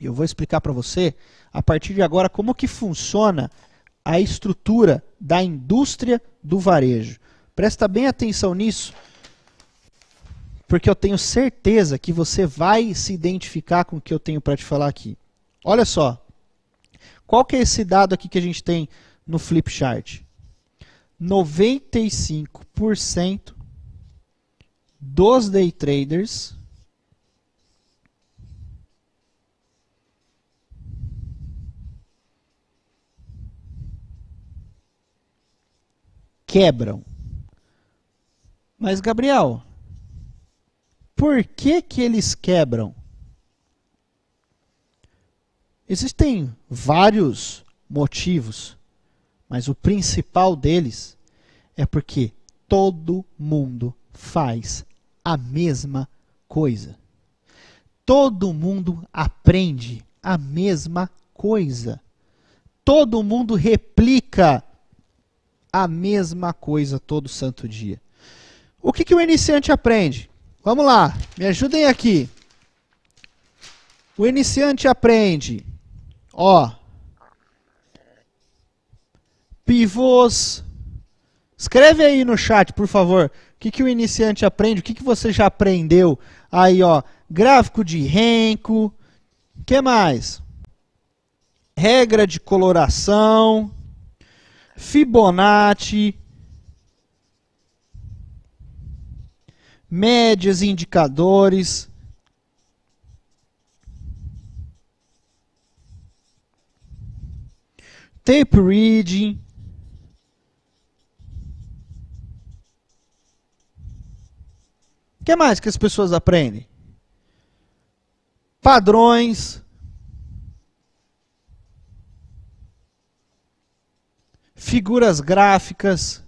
E eu vou explicar para você, a partir de agora, como que funciona a estrutura da indústria do varejo. Presta bem atenção nisso, porque eu tenho certeza que você vai se identificar com o que eu tenho para te falar aqui. Olha só, qual que é esse dado aqui que a gente tem no flip chart? 95% dos day traders quebram. Mas, Gabriel, por que, que eles quebram? Existem vários motivos, mas o principal deles é porque todo mundo faz a mesma coisa. Todo mundo aprende a mesma coisa. Todo mundo replica a mesma coisa todo santo dia. O que, que o iniciante aprende? Vamos lá, me ajudem aqui. O iniciante aprende, ó, pivôs. Escreve aí no chat, por favor, o que, que o iniciante aprende, o que, que você já aprendeu. Aí, ó, gráfico de renco, o que mais? Regra de coloração, Fibonacci, médias, indicadores. Tape reading. O que mais que as pessoas aprendem? Padrões. figuras gráficas,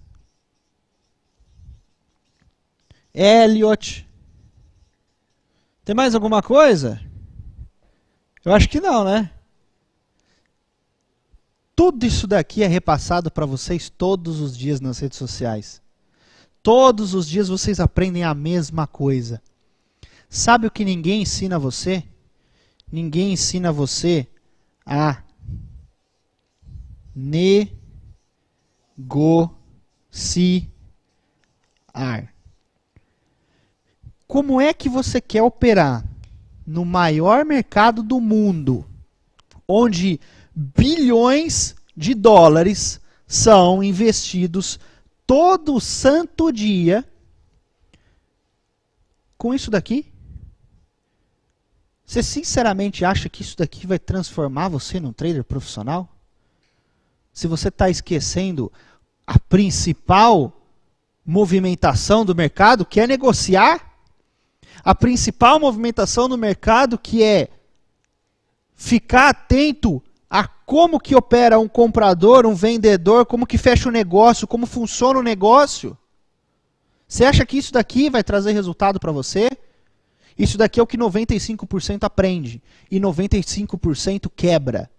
Elliot. Tem mais alguma coisa? Eu acho que não, né? Tudo isso daqui é repassado para vocês todos os dias nas redes sociais. Todos os dias vocês aprendem a mesma coisa. Sabe o que ninguém ensina você? Ninguém ensina você a ne negociar. Como é que você quer operar no maior mercado do mundo, onde bilhões de dólares são investidos todo santo dia com isso daqui? Você sinceramente acha que isso daqui vai transformar você num trader profissional? Se você está esquecendo a principal movimentação do mercado, que é negociar, a principal movimentação do mercado, que é ficar atento a como que opera um comprador, um vendedor, como que fecha o negócio, como funciona o negócio. Você acha que isso daqui vai trazer resultado para você? Isso daqui é o que 95% aprende e 95% quebra.